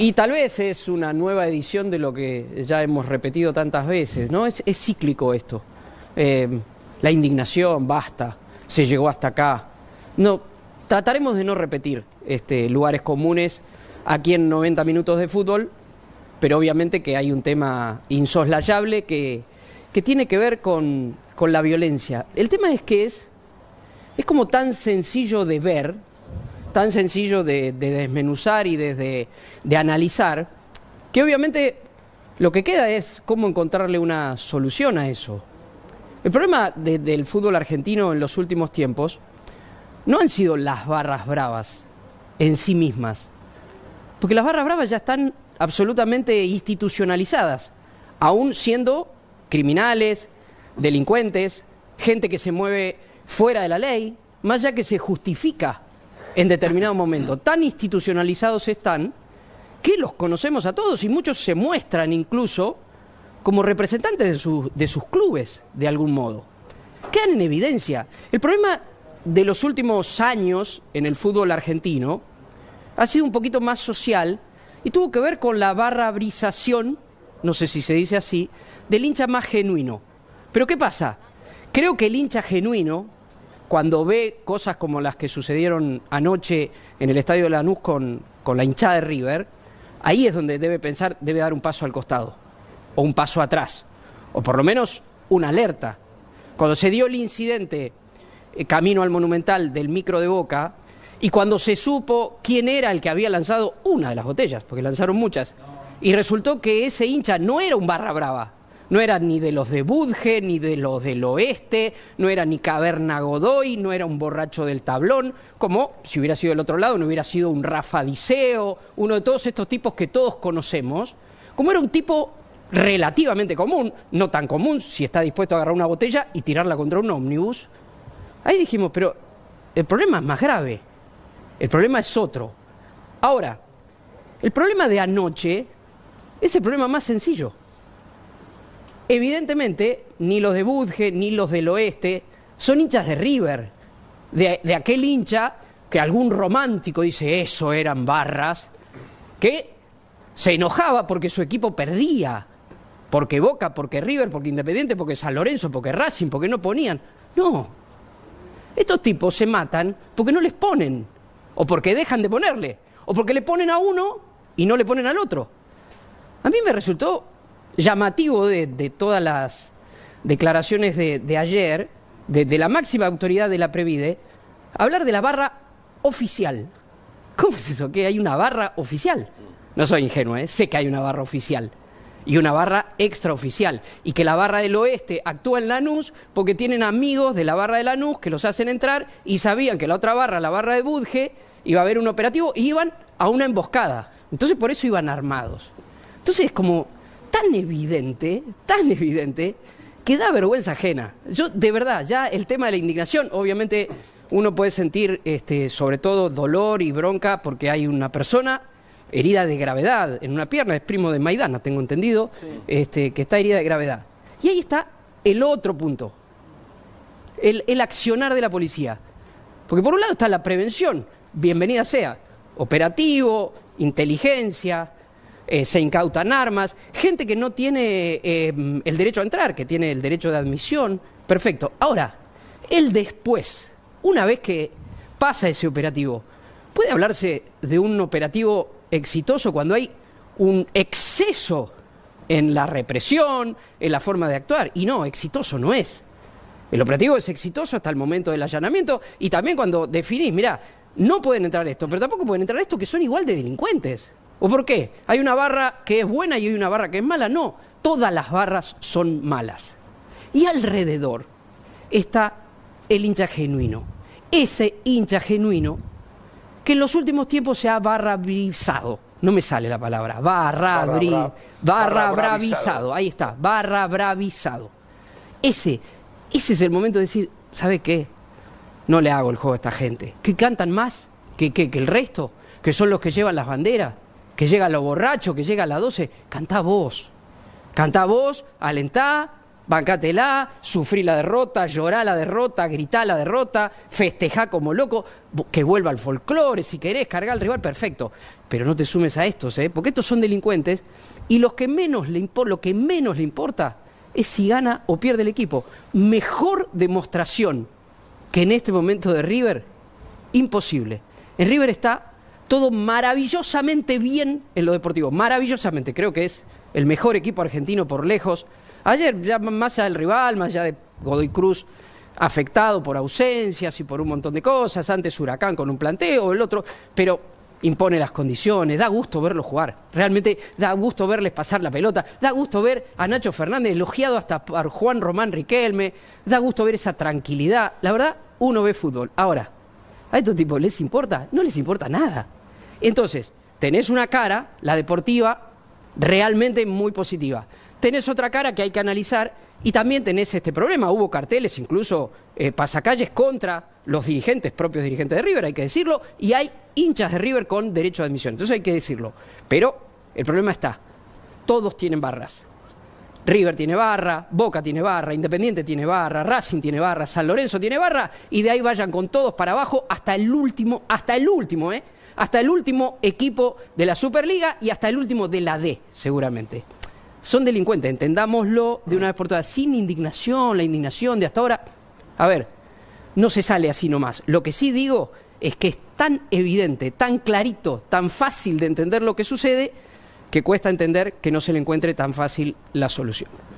Y tal vez es una nueva edición de lo que ya hemos repetido tantas veces, ¿no? Es, cíclico esto. Em, la indignación, basta, se llegó hasta acá. No, trataremos de no repetir este, lugares comunes aquí en 90 minutos de fútbol, pero obviamente que hay un tema insoslayable que, que tiene que ver con, con la violencia. El tema es que es, es como tan sencillo de ver, tan sencillo de, desmenuzar y de, de analizar, que obviamente lo que queda es cómo encontrarle una solución a eso. El problema del fútbol argentino en los últimos tiempos no han sido las barras bravas en sí mismas, porque las barras bravas ya están absolutamente institucionalizadas, aún siendo criminales, delincuentes, gente que se mueve fuera de la ley, más ya que se justifica en determinado momento. Tan institucionalizados están que los conocemos a todos y muchos se muestran incluso como representantes de, sus, de sus clubes, de algún modo. Quedan en evidencia. El problema de los últimos años en el fútbol argentino ha sido un poquito más social y tuvo que ver con la barrabrización, no sé si se dice así, del hincha más genuino. Pero ¿qué pasa? Creo que el hincha genuino, cuando ve cosas como las que sucedieron anoche en el Estadio de Lanús con, con la hinchada de River, ahí es donde debe pensar, debe dar un paso al costado, o un paso atrás, o por lo menos una alerta. Cuando se dio el incidente eh, camino al monumental del micro de Boca, y cuando se supo quién era el que había lanzado una de las botellas, porque lanzaron muchas, y resultó que ese hincha no era un barra brava, no era ni de los de Budge, ni de los del oeste, no era ni Caverna Godoy, no era un borracho del tablón, como si hubiera sido del otro lado, no hubiera sido un Rafa Diceo, uno de todos estos tipos que todos conocemos, como era un tipo relativamente común, no tan común si está dispuesto a agarrar una botella y tirarla contra un ómnibus. Ahí dijimos, pero el problema es más grave, el problema es otro. Ahora, el problema de anoche es el problema más sencillo. Evidentemente, ni los de Budge ni los del oeste son hinchas de River, de, de aquel hincha que algún romántico dice eso eran barras, que se enojaba porque su equipo perdía, porque Boca, porque River, porque Independiente, porque San Lorenzo, porque Racing, porque no ponían. No. Estos tipos se matan porque no les ponen, o porque dejan de ponerle, o porque le ponen a uno y no le ponen al otro. A mí me resultó llamativo de, todas las declaraciones de, ayer, de, la máxima autoridad de la Previde, hablar de la barra oficial. ¿Cómo es eso? Que hay una barra oficial. No soy ingenuo, ¿eh? sé que hay una barra oficial y una barra extraoficial. Y que la barra del oeste actúa en Lanús porque tienen amigos de la barra de Lanús que los hacen entrar y sabían que la otra barra, la barra de Budge, iba a haber un operativo y iban a una emboscada. Entonces por eso iban armados. Entonces es como tan evidente, tan evidente, que da vergüenza ajena. Yo, de verdad, ya el tema de la indignación, obviamente uno puede sentir este, sobre todo dolor y bronca porque hay una persona herida de gravedad en una pierna, es primo de Maidana, tengo entendido, este, que está herida de gravedad. Y ahí está el otro punto, el, el accionar de la policía. Porque por un lado está la prevención, bienvenida sea, operativo, inteligencia, eh, se incautan armas, gente que no tiene eh, el derecho a entrar, que tiene el derecho de admisión. Perfecto. Ahora, el después, una vez que pasa ese operativo, ¿puede hablarse de un operativo exitoso cuando hay un exceso en la represión, en la forma de actuar? Y no, exitoso no es. El operativo es exitoso hasta el momento del allanamiento y también cuando definís, mira, no pueden entrar esto, pero tampoco pueden entrar esto que son igual de delincuentes. ¿O por qué? ¿Hay una barra que es buena y hay una barra que es mala? No, todas las barras son malas. Y alrededor está el hincha genuino. Ese hincha genuino que en los últimos tiempos se ha barrabrizado. No me sale la palabra. Barra, barra, Ahí está, barra Ese, ese es el momento de decir, ¿sabe qué? No le hago el juego a esta gente. Que cantan más que, que, que el resto, que son los que llevan las banderas que llega lo borracho, que llega a las 12, canta vos. canta vos, alentá, bancátela, sufrí la derrota, llorá la derrota, gritá la derrota, festejá como loco, que vuelva al folclore, si querés, cargar al rival, perfecto. Pero no te sumes a estos, ¿eh? porque estos son delincuentes y lo que menos le importa es si gana o pierde el equipo. Mejor demostración que en este momento de River, imposible. En River está todo maravillosamente bien en lo deportivo, maravillosamente, creo que es el mejor equipo argentino por lejos. Ayer, ya más allá del rival, más allá de Godoy Cruz, afectado por ausencias y por un montón de cosas, antes Huracán con un planteo, o el otro, pero impone las condiciones, da gusto verlo jugar, realmente da gusto verles pasar la pelota, da gusto ver a Nacho Fernández elogiado hasta por Juan Román Riquelme, da gusto ver esa tranquilidad, la verdad, uno ve fútbol. Ahora, ¿a estos tipos les importa? No les importa nada. Entonces, tenés una cara, la deportiva, realmente muy positiva. Tenés otra cara que hay que analizar y también tenés este problema. Hubo carteles, incluso eh, pasacalles contra los dirigentes, propios dirigentes de River, hay que decirlo, y hay hinchas de River con derecho de admisión. Entonces hay que decirlo. Pero el problema está. Todos tienen barras. River tiene barra, Boca tiene barra, Independiente tiene barra, Racing tiene barra, San Lorenzo tiene barra, y de ahí vayan con todos para abajo hasta el último, hasta el último, ¿eh? hasta el último equipo de la Superliga y hasta el último de la D, seguramente. Son delincuentes, entendámoslo de una vez por todas, sin indignación, la indignación de hasta ahora. A ver, no se sale así nomás. Lo que sí digo es que es tan evidente, tan clarito, tan fácil de entender lo que sucede, que cuesta entender que no se le encuentre tan fácil la solución.